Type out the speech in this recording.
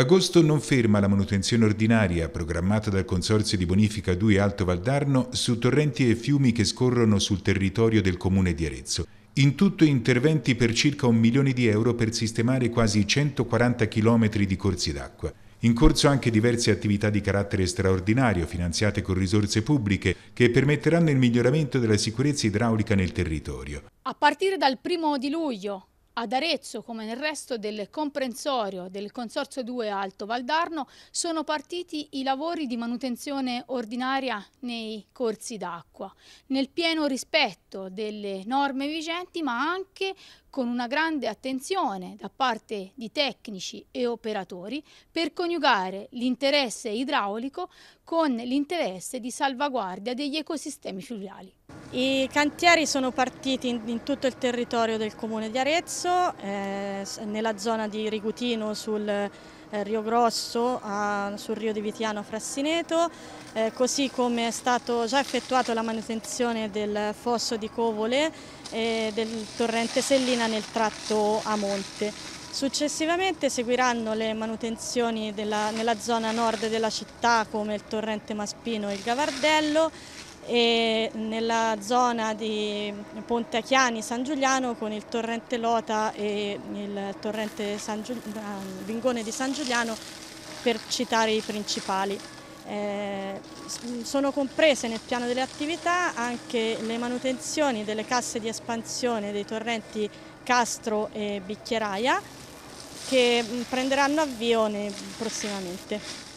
Agosto non ferma la manutenzione ordinaria programmata dal Consorzio di Bonifica 2 Alto Valdarno su torrenti e fiumi che scorrono sul territorio del comune di Arezzo. In tutto interventi per circa un milione di euro per sistemare quasi 140 km di corsi d'acqua. In corso anche diverse attività di carattere straordinario finanziate con risorse pubbliche che permetteranno il miglioramento della sicurezza idraulica nel territorio. A partire dal primo di luglio ad Arezzo, come nel resto del comprensorio del Consorzio 2 Alto Valdarno, sono partiti i lavori di manutenzione ordinaria nei corsi d'acqua, nel pieno rispetto delle norme vigenti, ma anche con una grande attenzione da parte di tecnici e operatori per coniugare l'interesse idraulico con l'interesse di salvaguardia degli ecosistemi fluviali. I cantieri sono partiti in, in, tutto il territorio del comune di Arezzo, eh, nella zona di Rigutino sul eh, Rio Grosso, a, sul Rio di Vitiano Frassineto, eh, così come è stato già effettuata la manutenzione del fosso di Covole e del torrente Sellina nel tratto a monte. Successivamente seguiranno le manutenzioni della, nella zona nord della città come il torrente Maspino e il Gavardello, e nella zona di Ponte Achiani, San Giuliano con il torrente Lota e il torrente ah, Vingone di San Giuliano per citare i principali. Eh, sono comprese nel piano delle attività anche le manutenzioni delle casse di espansione dei torrenti Castro e Bicchieraia che prenderanno avvio prossimamente.